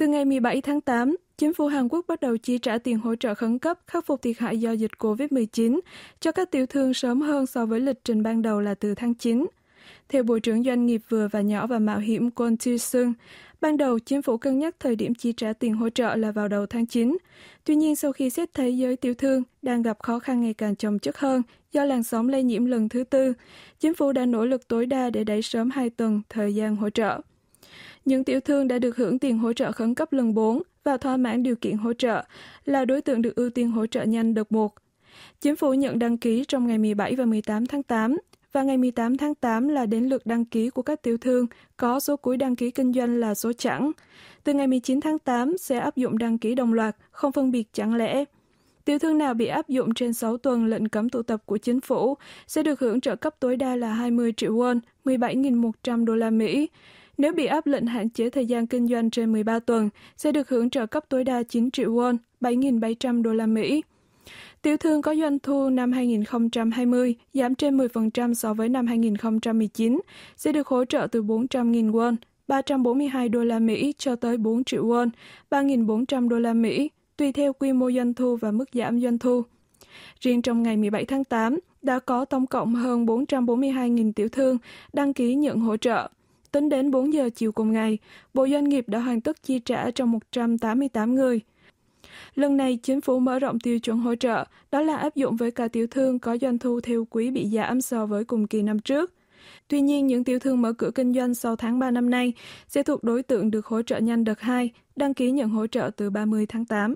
Từ ngày 17 tháng 8, chính phủ Hàn Quốc bắt đầu chi trả tiền hỗ trợ khẩn cấp khắc phục thiệt hại do dịch COVID-19 cho các tiểu thương sớm hơn so với lịch trình ban đầu là từ tháng 9. Theo Bộ trưởng Doanh nghiệp vừa và nhỏ và mạo hiểm Kwon Chi Sung, ban đầu chính phủ cân nhắc thời điểm chi trả tiền hỗ trợ là vào đầu tháng 9. Tuy nhiên sau khi xét thấy giới tiểu thương đang gặp khó khăn ngày càng chồng chất hơn do làn sóng lây nhiễm lần thứ tư, chính phủ đã nỗ lực tối đa để đẩy sớm hai tuần thời gian hỗ trợ. Những tiểu thương đã được hưởng tiền hỗ trợ khẩn cấp lần 4 và thỏa mãn điều kiện hỗ trợ là đối tượng được ưu tiên hỗ trợ nhanh đợt 1. Chính phủ nhận đăng ký trong ngày 17 và 18 tháng 8 và ngày 18 tháng 8 là đến lượt đăng ký của các tiểu thương có số cuối đăng ký kinh doanh là số chẵn. Từ ngày 19 tháng 8 sẽ áp dụng đăng ký đồng loạt, không phân biệt chẵn lẻ. Tiểu thương nào bị áp dụng trên 6 tuần lệnh cấm tụ tập của chính phủ sẽ được hưởng trợ cấp tối đa là 20 triệu won, 17.100 đô la Mỹ. Nếu bị áp lệnh hạn chế thời gian kinh doanh trên 13 tuần, sẽ được hưởng trợ cấp tối đa 9 triệu won, 7.700 đô la Mỹ. Tiểu thương có doanh thu năm 2020 giảm trên 10% so với năm 2019 sẽ được hỗ trợ từ 400.000 won, 342 đô la Mỹ cho tới 4 triệu won, 3.400 đô la Mỹ, tùy theo quy mô doanh thu và mức giảm doanh thu. Riêng trong ngày 17 tháng 8, đã có tổng cộng hơn 442.000 tiểu thương đăng ký nhận hỗ trợ. Tính đến 4 giờ chiều cùng ngày, Bộ Doanh nghiệp đã hoàn tất chi trả cho 188 người. Lần này, chính phủ mở rộng tiêu chuẩn hỗ trợ, đó là áp dụng với cả tiểu thương có doanh thu theo quý bị giảm so với cùng kỳ năm trước. Tuy nhiên, những tiểu thương mở cửa kinh doanh sau tháng 3 năm nay sẽ thuộc đối tượng được hỗ trợ nhanh đợt 2, đăng ký nhận hỗ trợ từ 30 tháng 8.